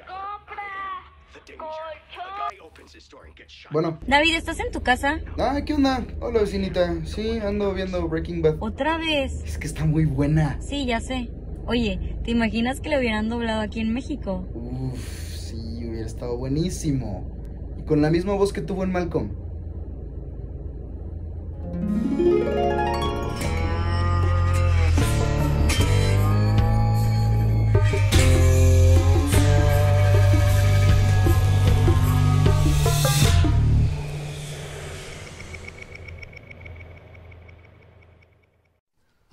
compra Bueno. David, ¿estás en tu casa? Ah, ¿qué onda? Hola, vecinita. Sí, ando viendo Breaking Bad. ¿Otra vez? Es que está muy buena. Sí, ya sé. Oye, ¿te imaginas que le hubieran doblado aquí en México? Uf, sí, hubiera estado buenísimo. Y con la misma voz que tuvo en Malcolm.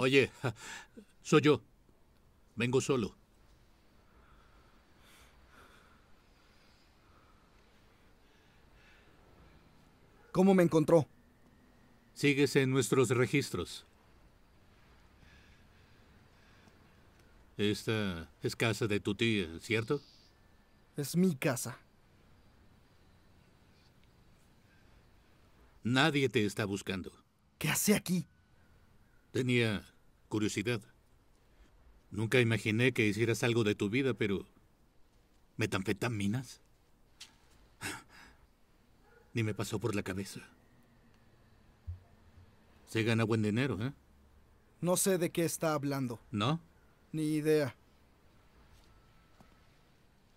Oye, soy yo. Vengo solo. ¿Cómo me encontró? Síguese en nuestros registros. Esta es casa de tu tía, ¿cierto? Es mi casa. Nadie te está buscando. ¿Qué hace aquí? Tenía curiosidad. Nunca imaginé que hicieras algo de tu vida, pero... ¿Metanfetaminas? Ni me pasó por la cabeza. Se gana buen dinero, ¿eh? No sé de qué está hablando. ¿No? Ni idea.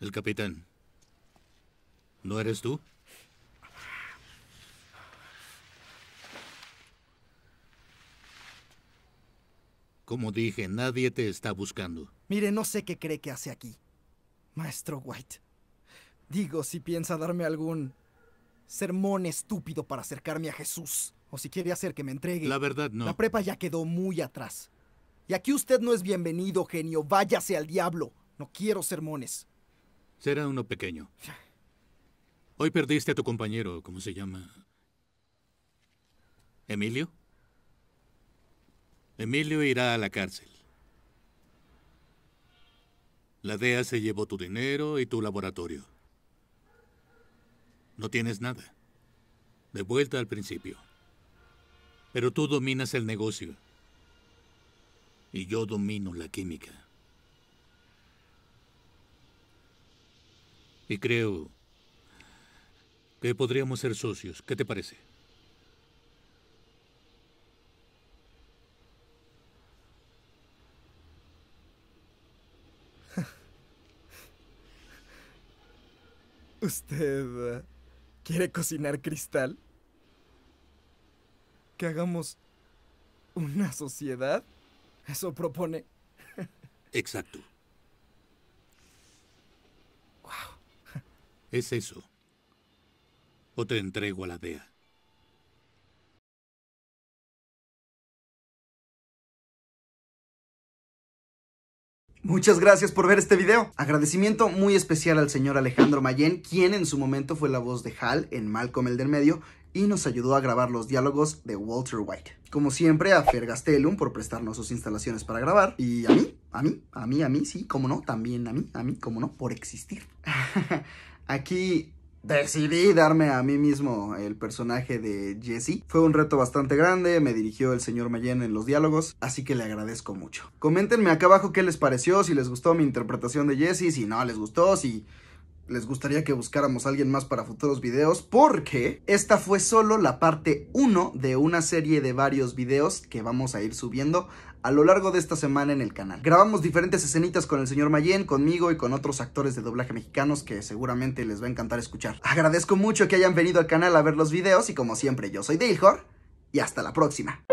El capitán. ¿No eres tú? Como dije, nadie te está buscando. Mire, no sé qué cree que hace aquí. Maestro White. Digo, si piensa darme algún sermón estúpido para acercarme a Jesús. O si quiere hacer que me entregue. La verdad no. La prepa ya quedó muy atrás. Y aquí usted no es bienvenido, genio. Váyase al diablo. No quiero sermones. Será uno pequeño. Hoy perdiste a tu compañero, ¿cómo se llama? ¿Emilio? Emilio irá a la cárcel. La DEA se llevó tu dinero y tu laboratorio. No tienes nada. De vuelta al principio. Pero tú dominas el negocio. Y yo domino la química. Y creo que podríamos ser socios. ¿Qué te parece? ¿Usted eh, quiere cocinar cristal? ¿Que hagamos una sociedad? Eso propone. Exacto. Es eso. O te entrego a la DEA. Muchas gracias por ver este video. Agradecimiento muy especial al señor Alejandro Mayen, quien en su momento fue la voz de Hal en Malcolm el del medio y nos ayudó a grabar los diálogos de Walter White. Como siempre, a Fergastelum por prestarnos sus instalaciones para grabar y a mí, a mí, a mí, a mí, sí, cómo no, también a mí, a mí, cómo no, por existir. Aquí decidí darme a mí mismo el personaje de Jesse. Fue un reto bastante grande, me dirigió el señor Mayen en los diálogos, así que le agradezco mucho. Coméntenme acá abajo qué les pareció, si les gustó mi interpretación de Jesse, si no les gustó, si les gustaría que buscáramos a alguien más para futuros videos porque esta fue solo la parte 1 de una serie de varios videos que vamos a ir subiendo a lo largo de esta semana en el canal. Grabamos diferentes escenitas con el señor Mayen, conmigo y con otros actores de doblaje mexicanos que seguramente les va a encantar escuchar. Agradezco mucho que hayan venido al canal a ver los videos y como siempre yo soy Dilhor y hasta la próxima.